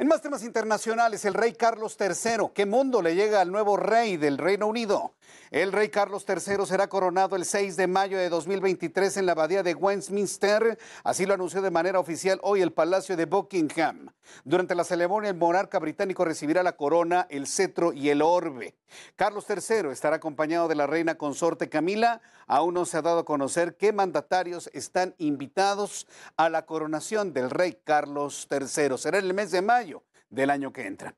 En más temas internacionales, el rey Carlos III, ¿qué mundo le llega al nuevo rey del Reino Unido? El rey Carlos III será coronado el 6 de mayo de 2023 en la abadía de Westminster, así lo anunció de manera oficial hoy el Palacio de Buckingham. Durante la ceremonia, el monarca británico recibirá la corona, el cetro y el orbe. Carlos III estará acompañado de la reina consorte Camila. Aún no se ha dado a conocer qué mandatarios están invitados a la coronación del rey Carlos III. Será en el mes de mayo del año que entra.